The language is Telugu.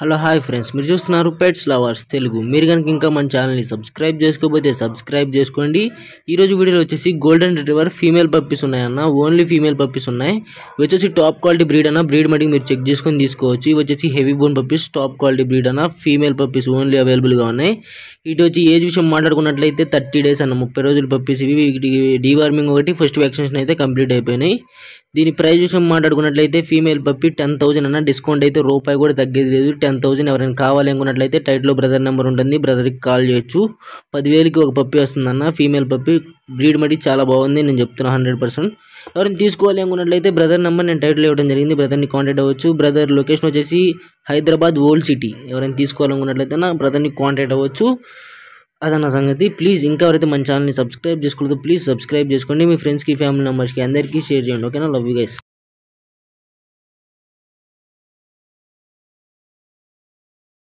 హలో హాయ్ ఫ్రెండ్స్ మీరు చూస్తున్నారు పెట్స్ లవర్స్ తెలుగు మీరు కనుక ఇంకా మన ఛానల్ని సబ్స్క్రైబ్ చేసుకోకపోతే సబ్స్క్రైబ్ చేసుకోండి ఈరోజు వీడియోలో వచ్చేసి గోల్డెన్ రివర్ ఫీమేల్ పప్పీస్ ఉన్నాయన్న ఓన్లీ ఫీమేల్ పప్పీస్ ఉన్నాయి వచ్చేసి టాప్ క్వాలిటీ బ్రీడ్ అన్న బ్రీడ్ మటుకు మీరు చెక్ చేసుకొని తీసుకోవచ్చు వచ్చేసి heavy bone puppies top quality breed అన్న ఫీమేల్ పప్పీస్ ఓన్లీ అవైలబుల్గా ఉన్నాయి ఇటు వచ్చి ఏజ్ విషయం మాట్లాడుకున్నట్లయితే థర్టీ డేస్ అన్న ముప్పై రోజులు పప్పేసి డీవార్మింగ్ ఒకటి ఫస్ట్ వ్యాక్సినేషన్ అయితే కంప్లీట్ అయిపోయినాయి దీని ప్రైజ్ విషయం మాట్లాడుకున్నట్లయితే ఫీమేల్ పప్పి టెన్ థౌజండ్ అన్న డిస్కౌంట్ అయితే రూపాయి కూడా తగ్గేది లేదు టెన్ థౌజండ్ ఎవరైనా కావాలి అనుకున్నట్లయితే టైట్లో బ్రదర్ నెంబర్ ఉంటుంది బ్రదర్కి కాల్ చేయొచ్చు పదివేలకి ఒక పప్పి వస్తుందన్న ఫీమేల్ పప్పి బ్రీడ్ మడి చాలా బాగుంది నేను చెప్తున్నా హండ్రెడ్ పర్సెంట్ ఎవరైనా తీసుకోవాలి అనుకున్నట్లయితే బ్రదర్ నెంబర్ నేను టైటిల్ ఇవ్వడం జరిగింది బ్రదర్ని కాంటాక్ట్ అవ్వచ్చు బ్రదర్ లొకేషన్ వచ్చేసి హైదరాబాద్ ఓల్డ్ సిటీ ఎవరైనా తీసుకోవాలనుకున్నట్లయితే నా బ్రదర్ని కాంటాక్ట్ అవ్వచ్చు అదన్న సంగతి ప్లీజ్ ఇంకా ఎవరైతే మన ఛానల్ని సబ్స్క్రైబ్ చేసుకోలేదు ప్లీజ్ సబ్స్క్రైబ్ చేసుకోండి మీ ఫ్రెండ్స్కి ఫ్యామిలీ మెంబర్స్కి అందరికీ షేర్ చేయండి ఓకేనా లవ్ యూ గైస్